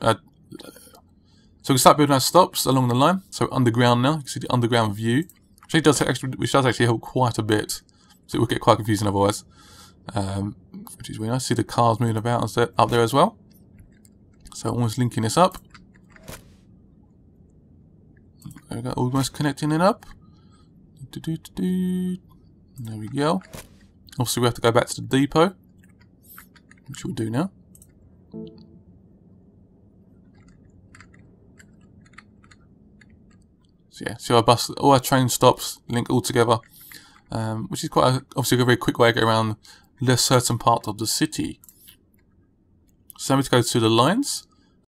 Uh, so we start building our stops along the line. So underground now, you can see the underground view, which does actually, which does actually help quite a bit. So it would get quite confusing otherwise. Um, which is weird. I see the cars moving about up there as well. So almost linking this up. There we go, almost connecting it up. There we go. Obviously we have to go back to the depot, which we'll do now. So yeah, see our bus, all our train stops link all together, um, which is quite a, obviously a very quick way to get around less certain part of the city. So now we go to the lines.